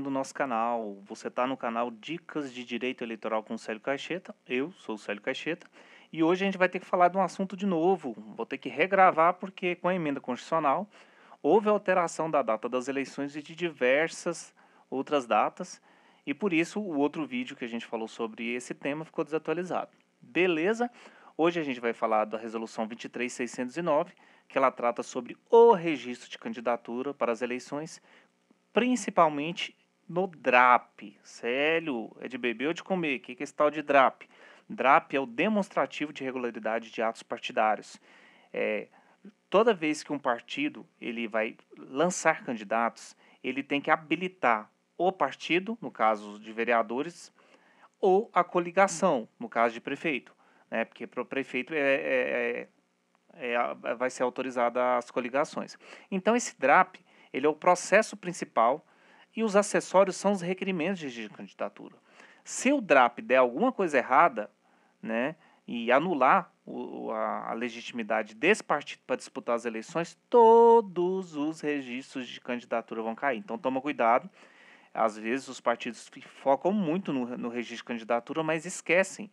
do nosso canal. Você está no canal Dicas de Direito Eleitoral com Célio Caixeta. Eu sou o Célio Caixeta. E hoje a gente vai ter que falar de um assunto de novo. Vou ter que regravar porque com a emenda constitucional houve alteração da data das eleições e de diversas outras datas. E por isso o outro vídeo que a gente falou sobre esse tema ficou desatualizado. Beleza? Hoje a gente vai falar da resolução 23609, que ela trata sobre o registro de candidatura para as eleições, principalmente no DRAP. Célio, é de beber ou de comer? O que é esse tal de DRAP? DRAP é o demonstrativo de regularidade de atos partidários. É, toda vez que um partido ele vai lançar candidatos, ele tem que habilitar o partido, no caso de vereadores, ou a coligação, no caso de prefeito. Né? Porque para o prefeito é, é, é, é vai ser autorizada as coligações. Então, esse DRAP ele é o processo principal e os acessórios são os requerimentos de candidatura. Se o DRAP der alguma coisa errada, né, e anular o, a, a, legitimidade desse partido para disputar as eleições, todos os registros de candidatura vão cair. Então toma cuidado. Às vezes os partidos focam muito no, no registro de candidatura, mas esquecem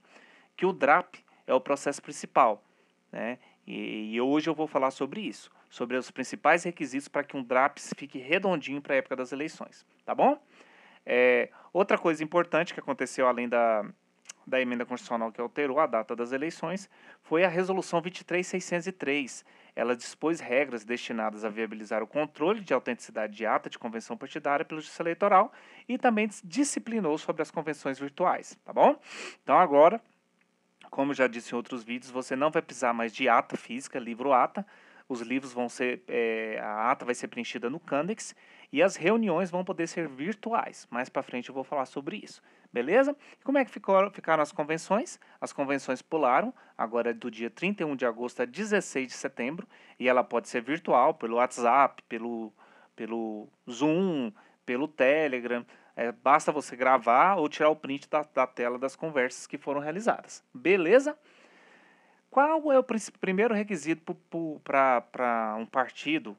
que o DRAP é o processo principal. Né? E, e hoje eu vou falar sobre isso sobre os principais requisitos para que um DRAPS fique redondinho para a época das eleições, tá bom? É, outra coisa importante que aconteceu além da, da emenda constitucional que alterou a data das eleições foi a Resolução 23603. Ela dispôs regras destinadas a viabilizar o controle de autenticidade de ata de convenção partidária pelo Justiça Eleitoral e também disciplinou sobre as convenções virtuais, tá bom? Então agora, como já disse em outros vídeos, você não vai precisar mais de ata física, livro ata, os livros vão ser, é, a ata vai ser preenchida no Candex e as reuniões vão poder ser virtuais. Mais para frente eu vou falar sobre isso, beleza? E como é que ficou, ficaram as convenções? As convenções pularam, agora é do dia 31 de agosto a 16 de setembro, e ela pode ser virtual, pelo WhatsApp, pelo, pelo Zoom, pelo Telegram. É, basta você gravar ou tirar o print da, da tela das conversas que foram realizadas, beleza? Qual é o primeiro requisito para um partido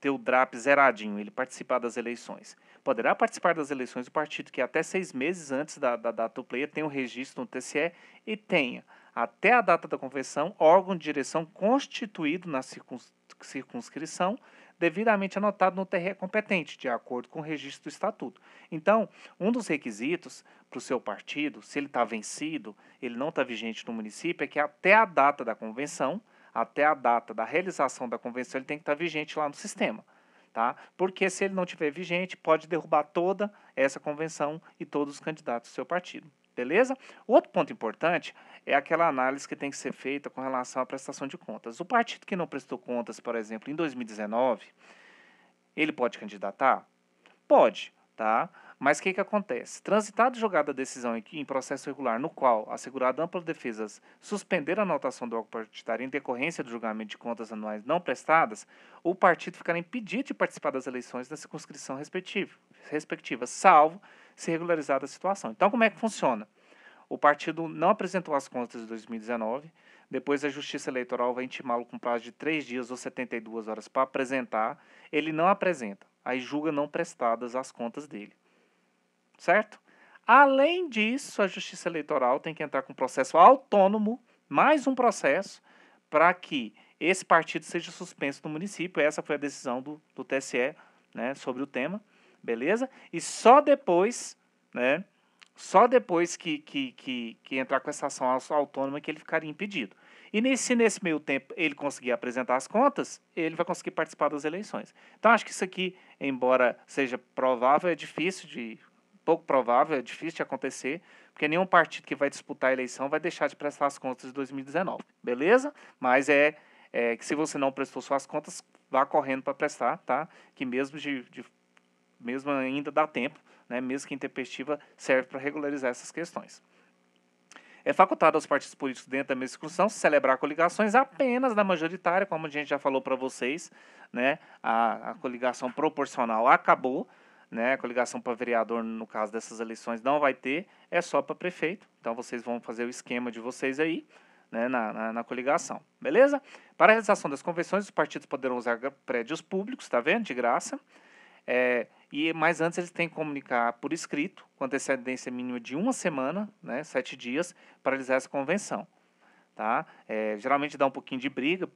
ter o DRAP zeradinho, ele participar das eleições? Poderá participar das eleições o partido que até seis meses antes da, da data do player tenha o um registro no TCE e tenha, até a data da convenção, órgão de direção constituído na circunscrição devidamente anotado no TRE competente, de acordo com o registro do estatuto. Então, um dos requisitos para o seu partido, se ele está vencido, ele não está vigente no município, é que até a data da convenção, até a data da realização da convenção, ele tem que estar tá vigente lá no sistema. Tá? Porque se ele não tiver vigente, pode derrubar toda essa convenção e todos os candidatos do seu partido. Beleza? Outro ponto importante é aquela análise que tem que ser feita com relação à prestação de contas. O partido que não prestou contas, por exemplo, em 2019, ele pode candidatar? Pode, tá? Mas o que, que acontece? Transitado julgada a decisão em, em processo regular no qual assegurado amplas defesas suspender a anotação do órgão partidário em decorrência do julgamento de contas anuais não prestadas, o partido ficará impedido de participar das eleições da circunscrição respectiva, respectiva salvo se regularizada a situação. Então, como é que funciona? O partido não apresentou as contas de 2019, depois a Justiça Eleitoral vai intimá-lo com prazo de três dias ou 72 horas para apresentar, ele não apresenta, aí julga não prestadas as contas dele certo? Além disso, a Justiça Eleitoral tem que entrar com um processo autônomo, mais um processo, para que esse partido seja suspenso no município. Essa foi a decisão do, do TSE né, sobre o tema, beleza? E só depois, né? Só depois que, que, que, que entrar com essa ação autônoma que ele ficaria impedido. E nesse, se nesse meio tempo ele conseguir apresentar as contas, ele vai conseguir participar das eleições. Então acho que isso aqui, embora seja provável, é difícil de pouco provável, é difícil de acontecer, porque nenhum partido que vai disputar a eleição vai deixar de prestar as contas de 2019, beleza? Mas é, é que se você não prestou suas contas, vá correndo para prestar, tá? Que mesmo de, de mesmo ainda dá tempo, né? Mesmo que intempestiva, serve para regularizar essas questões. É facultado aos partidos políticos dentro da mesma discussão celebrar coligações apenas na majoritária, como a gente já falou para vocês, né? A, a coligação proporcional acabou, né? Coligação para vereador, no caso dessas eleições, não vai ter, é só para prefeito. Então vocês vão fazer o esquema de vocês aí, né? Na, na, na, coligação, beleza? Para a realização das convenções, os partidos poderão usar prédios públicos, tá vendo? De graça. É, e mais antes eles têm que comunicar por escrito, com antecedência mínima de uma semana, né? Sete dias, para realizar essa convenção tá? É, geralmente dá um pouquinho de briga,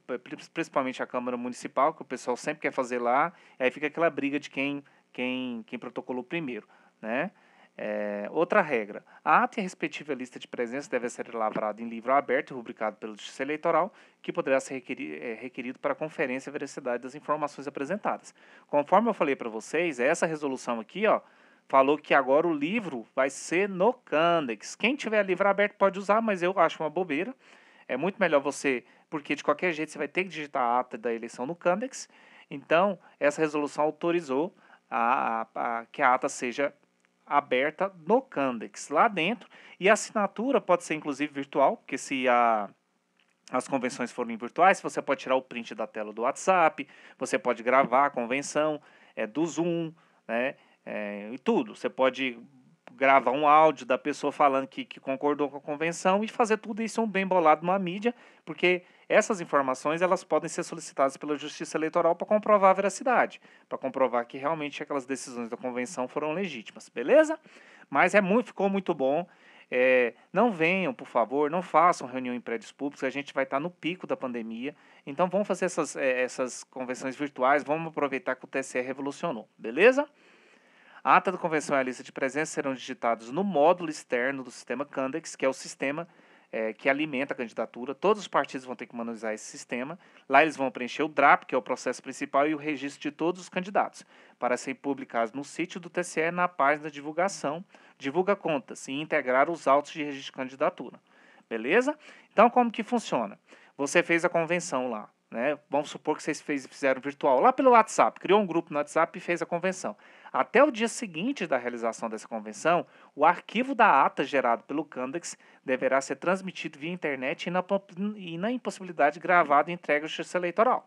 principalmente a Câmara Municipal, que o pessoal sempre quer fazer lá, aí fica aquela briga de quem quem, quem protocolou primeiro, né? É, outra regra: a ata e a respectiva lista de presença deve ser lavrada em livro aberto e rubricado pela Justiça Eleitoral, que poderá ser requerido, é, requerido para conferência a veracidade das informações apresentadas. Conforme eu falei para vocês, essa resolução aqui, ó, falou que agora o livro vai ser no Candex. Quem tiver livro aberto pode usar, mas eu acho uma bobeira. É muito melhor você, porque de qualquer jeito você vai ter que digitar a ata da eleição no Candex. Então, essa resolução autorizou a, a, que a ata seja aberta no Candex, lá dentro. E a assinatura pode ser, inclusive, virtual, porque se a, as convenções forem virtuais, você pode tirar o print da tela do WhatsApp, você pode gravar a convenção é, do Zoom, né? É, e tudo. Você pode gravar um áudio da pessoa falando que, que concordou com a convenção e fazer tudo isso um bem bolado numa mídia, porque essas informações elas podem ser solicitadas pela Justiça Eleitoral para comprovar a veracidade, para comprovar que realmente aquelas decisões da convenção foram legítimas, beleza? Mas é muito, ficou muito bom. É, não venham, por favor, não façam reunião em prédios públicos, a gente vai estar tá no pico da pandemia. Então vamos fazer essas, é, essas convenções virtuais, vamos aproveitar que o TSE revolucionou, beleza? A ata da convenção e a lista de presença serão digitados no módulo externo do sistema Candex, que é o sistema é, que alimenta a candidatura. Todos os partidos vão ter que manusear esse sistema. Lá eles vão preencher o DRAP, que é o processo principal, e o registro de todos os candidatos, para serem publicados no sítio do TCE na página de divulgação, divulga contas e integrar os autos de registro de candidatura. Beleza? Então, como que funciona? Você fez a convenção lá. Né? Vamos supor que vocês fez, fizeram virtual, lá pelo WhatsApp, criou um grupo no WhatsApp e fez a convenção. Até o dia seguinte da realização dessa convenção, o arquivo da ata gerado pelo Candex deverá ser transmitido via internet e na, e na impossibilidade gravado e entregue ao justiça eleitoral.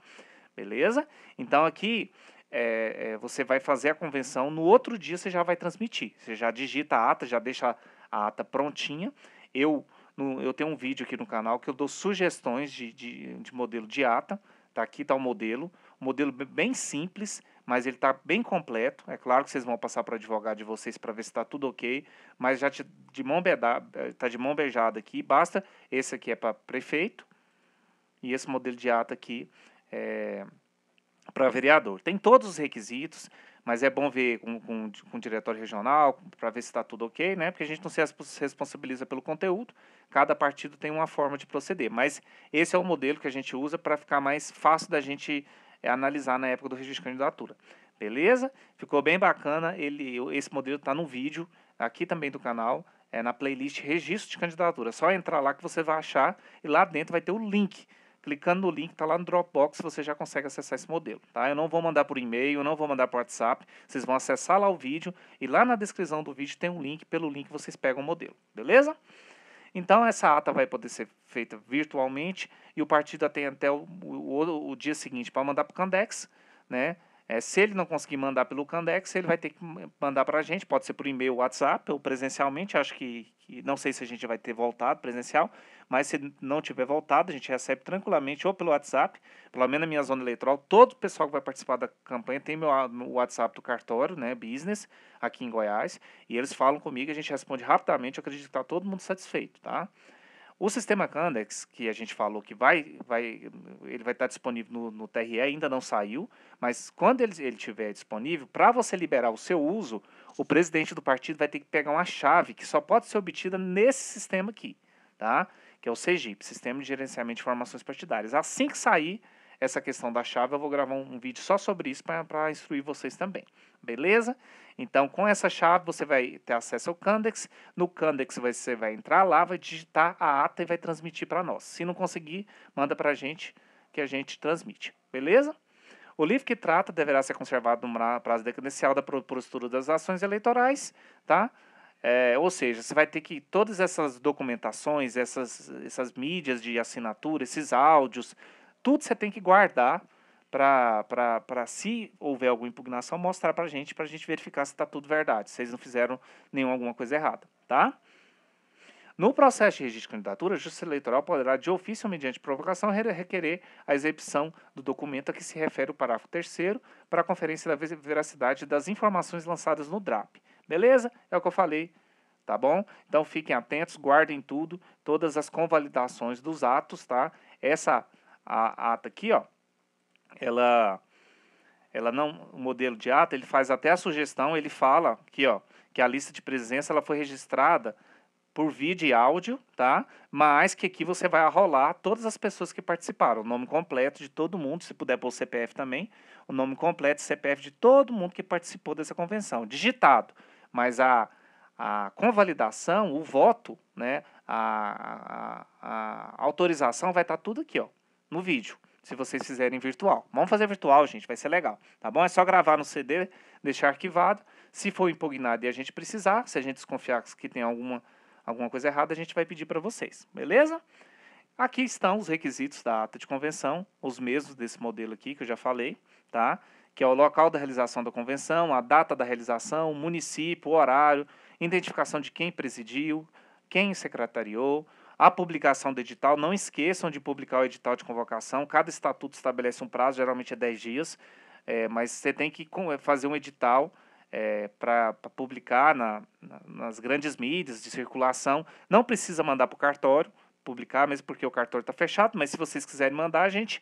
Beleza? Então aqui é, é, você vai fazer a convenção, no outro dia você já vai transmitir. Você já digita a ata, já deixa a ata prontinha. Eu no, eu tenho um vídeo aqui no canal que eu dou sugestões de, de, de modelo de ata. Tá aqui está o modelo, um modelo bem simples, mas ele está bem completo. É claro que vocês vão passar para advogado de vocês para ver se está tudo ok, mas já de mão beijada, está eh, de mão beijada aqui. Basta esse aqui é para prefeito e esse modelo de ata aqui é para vereador. Tem todos os requisitos. Mas é bom ver com, com, com o diretório regional para ver se está tudo ok, né? Porque a gente não se responsabiliza pelo conteúdo. Cada partido tem uma forma de proceder. Mas esse é o modelo que a gente usa para ficar mais fácil da gente é, analisar na época do registro de candidatura. Beleza? Ficou bem bacana. Ele, esse modelo está no vídeo aqui também do canal é na playlist Registro de Candidatura. É só entrar lá que você vai achar e lá dentro vai ter o link Clicando no link que está lá no Dropbox, você já consegue acessar esse modelo. Tá? Eu não vou mandar por e-mail, não vou mandar por WhatsApp. Vocês vão acessar lá o vídeo e lá na descrição do vídeo tem um link. Pelo link vocês pegam o modelo, beleza? Então, essa ata vai poder ser feita virtualmente e o partido tem até o, o, o dia seguinte para mandar para o Candex, né? É, se ele não conseguir mandar pelo Candex, ele vai ter que mandar para a gente, pode ser por e-mail, WhatsApp ou presencialmente. Acho que, que, não sei se a gente vai ter voltado presencial, mas se não tiver voltado, a gente recebe tranquilamente ou pelo WhatsApp, pelo menos na minha zona eleitoral. Todo o pessoal que vai participar da campanha tem meu, meu WhatsApp do cartório, né, business, aqui em Goiás, e eles falam comigo, a gente responde rapidamente. Eu acredito que está todo mundo satisfeito, tá? O sistema Candex, que a gente falou que vai, vai ele vai estar disponível no, no TRE, ainda não saiu, mas quando ele estiver disponível, para você liberar o seu uso, o presidente do partido vai ter que pegar uma chave que só pode ser obtida nesse sistema aqui, tá? que é o SEGIP, Sistema de Gerenciamento de Informações Partidárias. Assim que sair, essa questão da chave, eu vou gravar um, um vídeo só sobre isso para instruir vocês também. Beleza? Então, com essa chave, você vai ter acesso ao Candex. No Candex, você vai entrar lá, vai digitar a ata e vai transmitir para nós. Se não conseguir, manda para a gente que a gente transmite. Beleza? O livro que trata deverá ser conservado no prazo decadencial da postura das ações eleitorais, tá? É, ou seja, você vai ter que todas essas documentações, essas, essas mídias de assinatura, esses áudios, tudo você tem que guardar para, se houver alguma impugnação, mostrar para a gente, para a gente verificar se está tudo verdade, se eles não fizeram nenhuma alguma coisa errada, tá? No processo de registro de candidatura, a Justiça Eleitoral poderá, de ofício ou mediante provocação, requerer a exibição do documento a que se refere o parágrafo 3 para a conferência da veracidade das informações lançadas no DRAP. Beleza? É o que eu falei, tá bom? Então fiquem atentos, guardem tudo, todas as convalidações dos atos, tá? Essa a ata aqui, ó, ela ela não o modelo de ata, ele faz até a sugestão, ele fala aqui, ó, que a lista de presença ela foi registrada por vídeo e áudio, tá? Mas que aqui você vai arrolar todas as pessoas que participaram, o nome completo de todo mundo, se puder pôr o CPF também, o nome completo e CPF de todo mundo que participou dessa convenção, digitado. Mas a, a convalidação, o voto, né, a, a, a autorização vai estar tá tudo aqui, ó, no vídeo, se vocês fizerem virtual. Vamos fazer virtual, gente, vai ser legal, tá bom? É só gravar no CD, deixar arquivado. Se for impugnado e a gente precisar, se a gente desconfiar que tem alguma, alguma coisa errada, a gente vai pedir para vocês, beleza? Aqui estão os requisitos da ata de convenção, os mesmos desse modelo aqui que eu já falei, tá? Que é o local da realização da convenção, a data da realização, o município, o horário, identificação de quem presidiu, quem secretariou, a publicação do edital. Não esqueçam de publicar o edital de convocação. Cada estatuto estabelece um prazo, geralmente é 10 dias, é, mas você tem que é, fazer um edital é, para publicar na, na, nas grandes mídias de circulação. Não precisa mandar para o cartório publicar, mesmo porque o cartório está fechado, mas se vocês quiserem mandar, a gente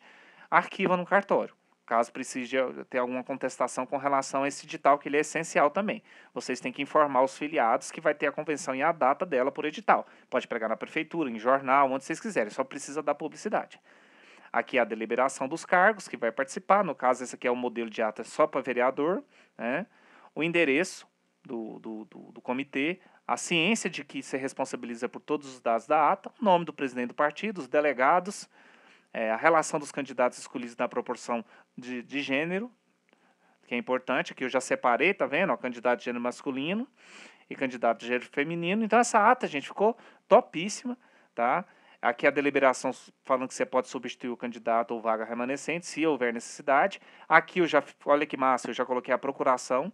arquiva no cartório caso precise ter alguma contestação com relação a esse edital, que ele é essencial também. Vocês têm que informar os filiados que vai ter a convenção e a data dela por edital. Pode pregar na prefeitura, em jornal, onde vocês quiserem, só precisa dar publicidade. Aqui é a deliberação dos cargos que vai participar, no caso, esse aqui é o modelo de ata só para vereador, né? o endereço do, do, do, do comitê, a ciência de que se responsabiliza por todos os dados da ata, o nome do presidente do partido, os delegados, é, a relação dos candidatos escolhidos na proporção de, de gênero, que é importante, que eu já separei, tá vendo? Ó, candidato de gênero masculino e candidato de gênero feminino. Então essa ata, gente, ficou topíssima, tá? Aqui a deliberação falando que você pode substituir o candidato ou vaga remanescente, se houver necessidade. Aqui eu já, olha que massa, eu já coloquei a procuração,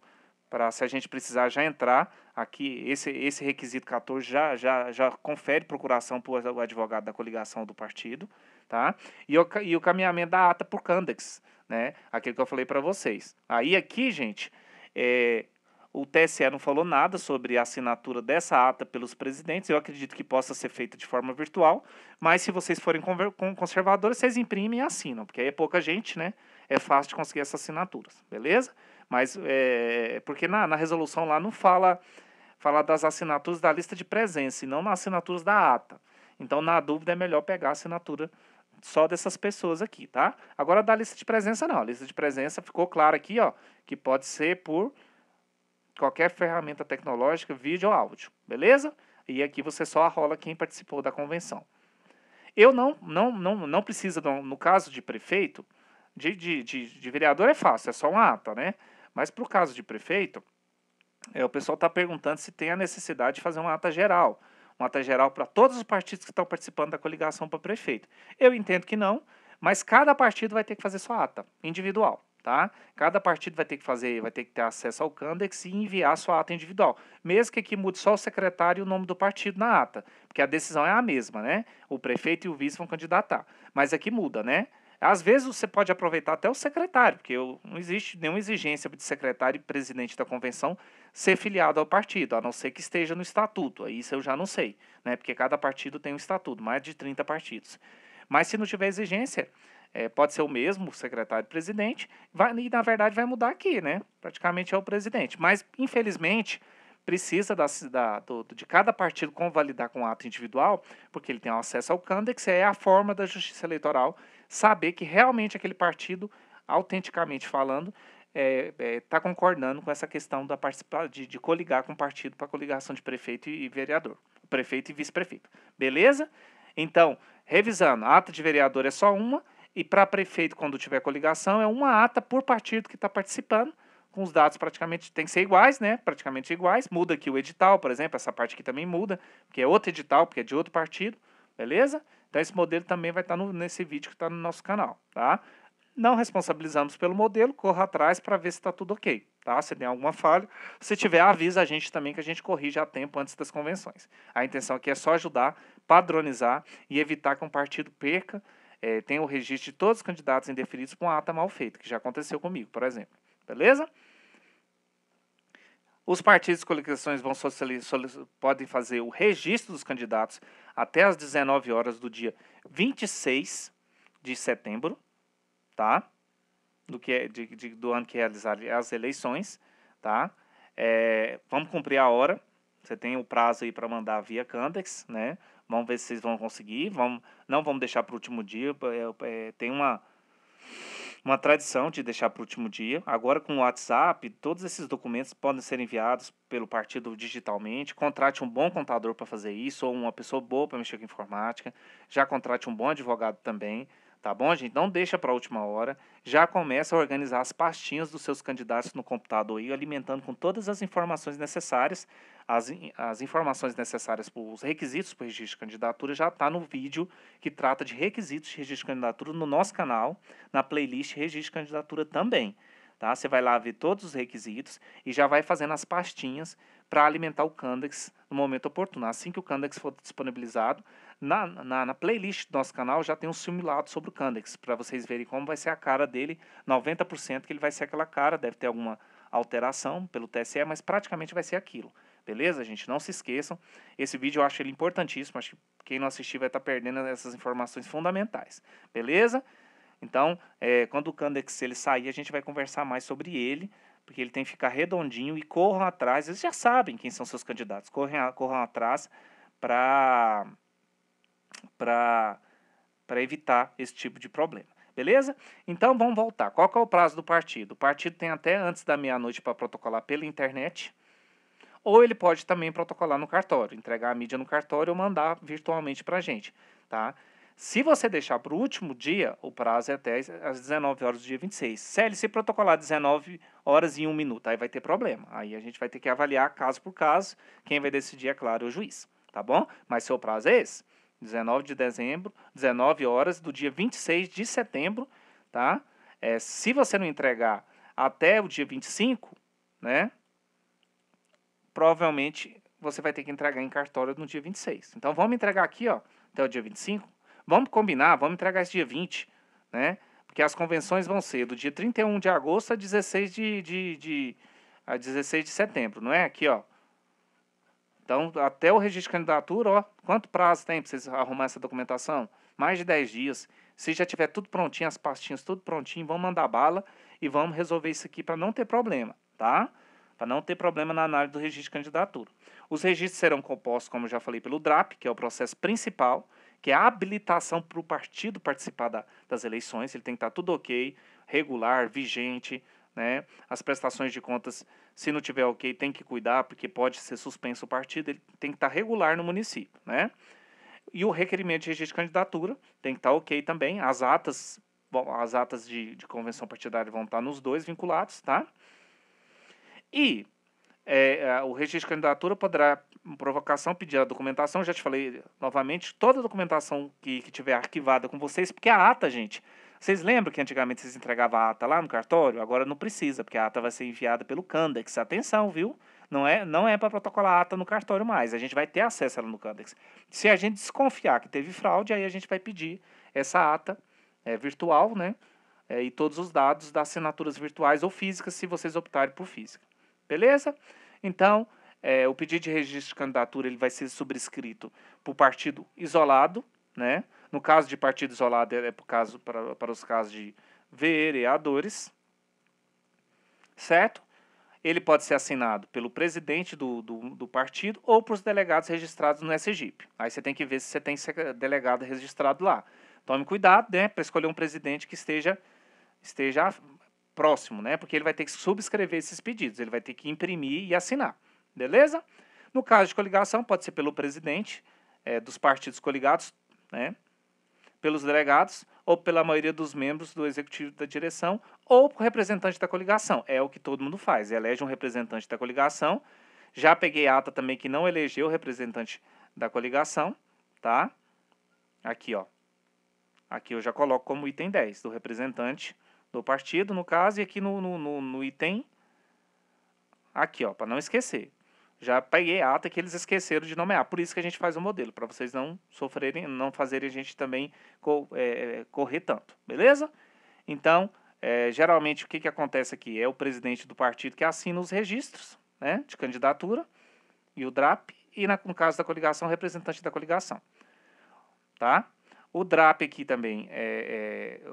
para se a gente precisar já entrar aqui, esse, esse requisito 14 já, já, já confere procuração para o advogado da coligação do partido tá? E o, e o caminhamento da ata por Candex, né? Aquilo que eu falei para vocês. Aí aqui, gente, é, o TSE não falou nada sobre a assinatura dessa ata pelos presidentes. Eu acredito que possa ser feita de forma virtual, mas se vocês forem conservadores, vocês imprimem e assinam, porque aí é pouca gente, né? É fácil de conseguir essas assinaturas, beleza? Mas é, porque na, na resolução lá não fala fala das assinaturas da lista de presença e não nas assinaturas da ata. Então, na dúvida, é melhor pegar a assinatura só dessas pessoas aqui, tá? Agora da lista de presença não, a lista de presença ficou claro aqui, ó, que pode ser por qualquer ferramenta tecnológica, vídeo ou áudio, beleza? E aqui você só arrola quem participou da convenção. Eu não, não, não, não precisa, no caso de prefeito, de, de, de, de vereador é fácil, é só um ata, né? Mas para o caso de prefeito, é, o pessoal está perguntando se tem a necessidade de fazer uma ata geral nota geral para todos os partidos que estão participando da coligação para prefeito. Eu entendo que não, mas cada partido vai ter que fazer sua ata individual. Tá? Cada partido vai ter que fazer, vai ter que ter acesso ao Candex e enviar sua ata individual. Mesmo que aqui mude só o secretário e o nome do partido na ata, porque a decisão é a mesma, né? O prefeito e o vice vão candidatar. Mas aqui é muda, né? Às vezes você pode aproveitar até o secretário, porque eu, não existe nenhuma exigência de secretário e presidente da convenção ser filiado ao partido, a não ser que esteja no estatuto. Isso eu já não sei, né? Porque cada partido tem um estatuto, mais de 30 partidos. Mas se não tiver exigência, é, pode ser o mesmo secretário-presidente, e e na verdade vai mudar aqui, né? Praticamente é o presidente. Mas, infelizmente, precisa da, da, do, de cada partido convalidar com ato individual, porque ele tem acesso ao CANDEX, é a forma da justiça eleitoral saber que realmente aquele partido, autenticamente falando, está é, é, tá concordando com essa questão da participação de, de coligar com o partido para coligação de prefeito e, e vereador, prefeito e vice-prefeito. Beleza? Então, revisando, a ata de vereador é só uma, e para prefeito, quando tiver coligação, é uma ata por partido que está participando, com os dados praticamente tem que ser iguais, né? Praticamente iguais. Muda aqui o edital, por exemplo, essa parte aqui também muda, porque é outro edital, porque é de outro partido, beleza? Então, esse modelo também vai estar no, nesse vídeo que está no nosso canal, tá? Não responsabilizamos pelo modelo, corra atrás para ver se está tudo ok, tá? Se tem alguma falha. Se tiver, avisa a gente também que a gente corrige a tempo antes das convenções. A intenção aqui é só ajudar, padronizar e evitar que um partido perca, é, tenha o registro de todos os candidatos indeferidos com um ata mal feito, que já aconteceu comigo, por exemplo. Beleza? Os partidos e coligações vão podem fazer o registro dos candidatos até as 19 horas do dia 26 de setembro, tá? Do, que é, de, de, do ano que é realizar as eleições, tá? É, vamos cumprir a hora. Você tem o prazo aí para mandar via Candex, né? Vamos ver se vocês vão conseguir. Vamos, não vamos deixar para o último dia. É, é tem uma uma tradição de deixar para o último dia. Agora, com o WhatsApp, todos esses documentos podem ser enviados pelo partido digitalmente. Contrate um bom contador para fazer isso, ou uma pessoa boa para mexer com informática. Já contrate um bom advogado também, tá bom, gente? Não deixa para a última hora. Já começa a organizar as pastinhas dos seus candidatos no computador e alimentando com todas as informações necessárias as, as informações necessárias para os requisitos para o registro de candidatura já está no vídeo que trata de requisitos de registro de candidatura no nosso canal, na playlist Registro de Candidatura também. Tá? Você vai lá ver todos os requisitos e já vai fazendo as pastinhas para alimentar o Candex no momento oportuno. Assim que o Candex for disponibilizado, na, na, na, playlist do nosso canal já tem um simulado sobre o Candex, para vocês verem como vai ser a cara dele. 90% que ele vai ser aquela cara, deve ter alguma alteração pelo TSE, mas praticamente vai ser aquilo. Beleza, gente? Não se esqueçam. Esse vídeo eu acho ele importantíssimo. Acho que quem não assistir vai estar tá perdendo essas informações fundamentais. Beleza? Então, é, quando o Candex ele sair, a gente vai conversar mais sobre ele, porque ele tem que ficar redondinho e corram atrás. Eles já sabem quem são seus candidatos. Corram, corram atrás para para para evitar esse tipo de problema. Beleza? Então vamos voltar. Qual é o prazo do partido? O partido tem até antes da meia-noite para protocolar pela internet ou ele pode também protocolar no cartório, entregar a mídia no cartório ou mandar virtualmente para a gente, tá? Se você deixar para o último dia, o prazo é até às 19 horas do dia 26. Se ele se protocolar 19 horas e 1 minuto, aí vai ter problema. Aí a gente vai ter que avaliar caso por caso. Quem vai decidir, é claro, é o juiz, tá bom? Mas seu prazo é esse: 19 de dezembro, 19 horas do dia 26 de setembro, tá? É, se você não entregar até o dia 25, né? provavelmente você vai ter que entregar em cartório no dia 26. Então vamos entregar aqui, ó, até o dia 25. Vamos combinar, vamos entregar esse dia 20, né? Porque as convenções vão ser do dia 31 de agosto a 16 de, de, de a 16 de setembro, não é? Aqui, ó. Então, até o registro de candidatura, ó, quanto prazo tem para vocês arrumar essa documentação? Mais de 10 dias. Se já tiver tudo prontinho, as pastinhas tudo prontinho, vamos mandar bala e vamos resolver isso aqui para não ter problema, tá? para não ter problema na análise do registro de candidatura. Os registros serão compostos, como já falei, pelo DRAP, que é o processo principal, que é a habilitação para o partido participar da, das eleições, ele tem que estar tá tudo ok, regular, vigente, né? As prestações de contas, se não tiver ok, tem que cuidar, porque pode ser suspenso o partido, ele tem que estar tá regular no município, né? E o requerimento de registro de candidatura tem que estar tá ok também. As atas, bom, as atas de, de convenção partidária vão estar nos dois vinculados, tá? E é, o registro de candidatura poderá provocação, pedir a documentação, já te falei novamente, toda a documentação que, que tiver arquivada com vocês, porque a ata, gente, vocês lembram que antigamente vocês entregavam a ata lá no cartório? Agora não precisa, porque a ata vai ser enviada pelo Candex. Atenção, viu? Não é, não é para protocolar a ata no cartório mais. A gente vai ter acesso a ela no Candex. Se a gente desconfiar que teve fraude, aí a gente vai pedir essa ata é, virtual, né? É, e todos os dados das assinaturas virtuais ou físicas, se vocês optarem por física. Beleza? Então, é, o pedido de registro de candidatura ele vai ser subscrito por partido isolado, né? No caso de partido isolado, é por caso, para, para os casos de vereadores, certo? Ele pode ser assinado pelo presidente do, do, do partido ou para os delegados registrados no SGIP. Aí você tem que ver se você tem eh, delegado registrado lá. Tome cuidado, né, para escolher um presidente que esteja, esteja próximo, né? Porque ele vai ter que subscrever esses pedidos, ele vai ter que imprimir e assinar, beleza? No caso de coligação, pode ser pelo presidente é, dos partidos coligados, né? Pelos delegados ou pela maioria dos membros do executivo da direção ou por representante da coligação. É o que todo mundo faz, é elege um representante da coligação. Já peguei ata também que não elegeu o representante da coligação, tá? Aqui, ó. Aqui eu já coloco como item 10 do representante do partido, no caso, e aqui no, no, no, no item, aqui, ó, para não esquecer. Já peguei a ata que eles esqueceram de nomear, por isso que a gente faz o um modelo, para vocês não sofrerem, não fazerem a gente também co é, correr tanto, beleza? Então, é, geralmente o que, que acontece aqui? É o presidente do partido que assina os registros né, de candidatura e o DRAP, e na, no caso da coligação, o representante da coligação. Tá? O DRAP aqui também é, é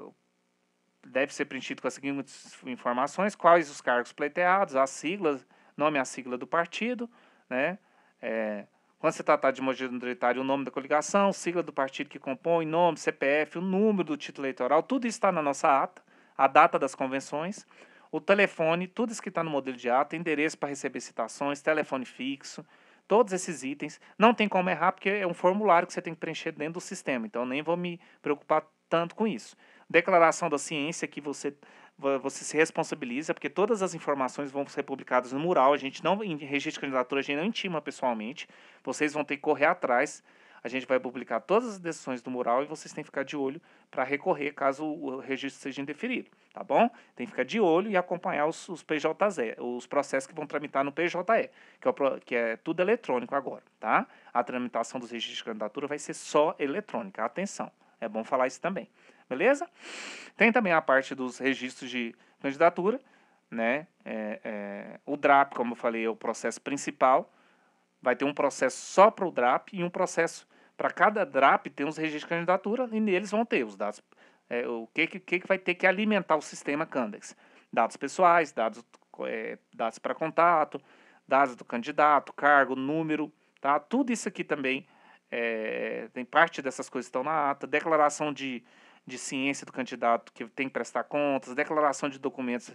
deve ser preenchido com as seguintes informações: quais os cargos pleiteados, as siglas, nome e a sigla do partido, né? É, quando se tratar de majoritário, o nome da coligação, sigla do partido que compõe, nome, CPF, o número do título eleitoral, tudo isso está na nossa ata, a data das convenções, o telefone, tudo isso que está no modelo de ata, endereço para receber citações, telefone fixo, todos esses itens. Não tem como errar, porque é um formulário que você tem que preencher dentro do sistema, então nem vou me preocupar tanto com isso declaração da ciência que você você se responsabiliza, porque todas as informações vão ser publicadas no mural. A gente não em registro de candidatura, a gente não intima pessoalmente. Vocês vão ter que correr atrás. A gente vai publicar todas as decisões do mural e vocês têm que ficar de olho para recorrer caso o registro seja indeferido, tá bom? Tem que ficar de olho e acompanhar os, os os processos que vão tramitar no PJE, que é, o, que é tudo eletrônico agora, tá? A tramitação dos registros de candidatura vai ser só eletrônica, atenção, é bom falar isso também. Beleza? Tem também a parte dos registros de candidatura, né? É, é, o DRAP, como eu falei, é o processo principal. Vai ter um processo só para o DRAP e um processo para cada DRAP tem os registros de candidatura e neles vão ter os dados, é, o que, que, que vai ter que alimentar o sistema Candex. Dados pessoais, dados, é, dados para contato, dados do candidato, cargo, número, tá? Tudo isso aqui também é, tem parte dessas coisas que estão na ata. Declaração de, de ciência do candidato que tem que prestar contas, declaração de documentos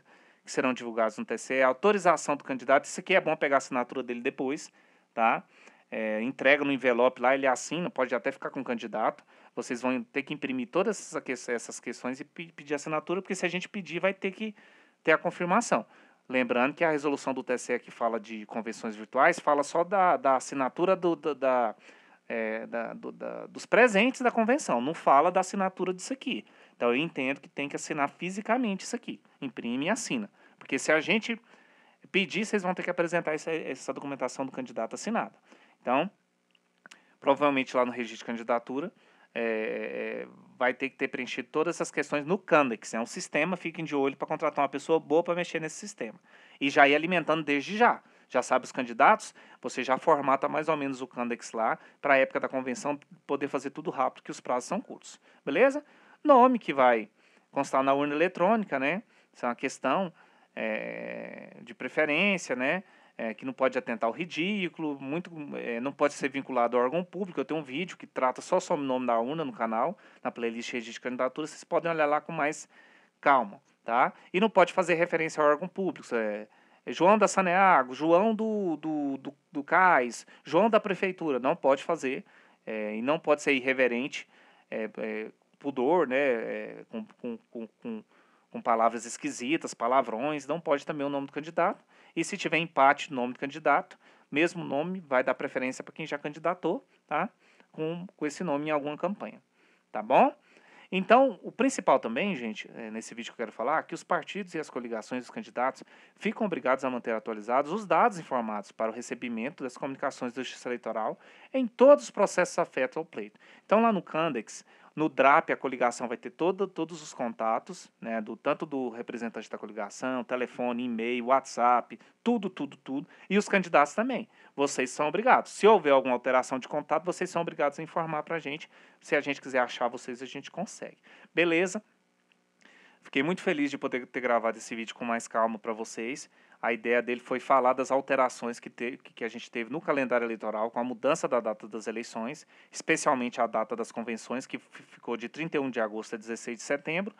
que serão divulgados no TCE, autorização do candidato. Isso aqui é bom pegar a assinatura dele depois, tá? É, entrega no envelope lá, ele assina, pode até ficar com o candidato. Vocês vão ter que imprimir todas essas questões e pedir assinatura, porque se a gente pedir, vai ter que ter a confirmação. Lembrando que a resolução do TCE que fala de convenções virtuais fala só da, da assinatura do, da é, da, do, da, dos presentes da convenção, não fala da assinatura disso aqui. Então eu entendo que tem que assinar fisicamente isso aqui. Imprime e assina. Porque se a gente pedir, vocês vão ter que apresentar essa, essa documentação do candidato assinada. Então, provavelmente lá no registro de candidatura, é, vai ter que ter preenchido todas essas questões no Candex. É um sistema, fiquem de olho para contratar uma pessoa boa para mexer nesse sistema. E já ir alimentando desde já já sabe os candidatos, você já formata mais ou menos o Candex lá para a época da convenção poder fazer tudo rápido, que os prazos são curtos. Beleza? Nome que vai constar na urna eletrônica, né? Isso é uma questão é, de preferência, né? É, que não pode atentar ao ridículo, muito, é, não pode ser vinculado a órgão público. Eu tenho um vídeo que trata só sobre o nome da urna no canal, na playlist Registro de Candidatura, vocês podem olhar lá com mais calma, tá? E não pode fazer referência a órgão público, é, João da Saneago, João do, do, do, do CAIS, João da Prefeitura, não pode fazer é, e não pode ser irreverente, é, é, pudor, né, é, com, com, com, com, palavras esquisitas, palavrões, não pode também o nome do candidato. E se tiver empate no nome do candidato, mesmo nome vai dar preferência para quem já candidatou, tá? Com, com esse nome em alguma campanha, tá bom? Então, o principal também, gente, é, nesse vídeo que eu quero falar, é que os partidos e as coligações dos candidatos ficam obrigados a manter atualizados os dados informados para o recebimento das comunicações da Justiça Eleitoral em todos os processos afetos ao pleito. Então, lá no Candex, no DRAP, a coligação vai ter todo, todos os contatos, né, do, tanto do representante da coligação, telefone, e-mail, WhatsApp, tudo, tudo, tudo. E os candidatos também. Vocês são obrigados. Se houver alguma alteração de contato, vocês são obrigados a informar para a gente. Se a gente quiser achar vocês, a gente consegue. Beleza? Fiquei muito feliz de poder ter gravado esse vídeo com mais calma para vocês a ideia dele foi falar das alterações que, te, que a gente teve no calendário eleitoral com a mudança da data das eleições, especialmente a data das convenções, que ficou de 31 de agosto a 16 de setembro,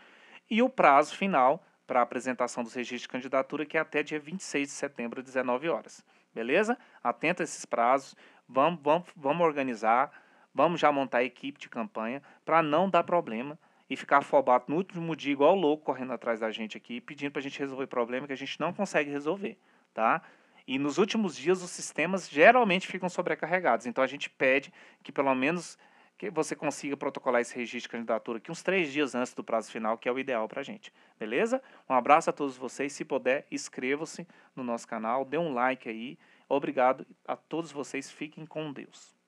e o prazo final para a apresentação dos registros de candidatura, que é até dia 26 de setembro, às 19 horas. Beleza? Atenta a esses prazos, vamos, vamos, vamos organizar, vamos já montar a equipe de campanha para não dar problema e ficar afobado no último dia igual louco correndo atrás da gente aqui, pedindo para a gente resolver problema que a gente não consegue resolver, tá? E nos últimos dias os sistemas geralmente ficam sobrecarregados. Então a gente pede que pelo menos que você consiga protocolar esse registro de candidatura aqui uns três dias antes do prazo final, que é o ideal para a gente. Beleza? Um abraço a todos vocês. Se puder, inscreva-se no nosso canal, dê um like aí. Obrigado a todos vocês. Fiquem com Deus.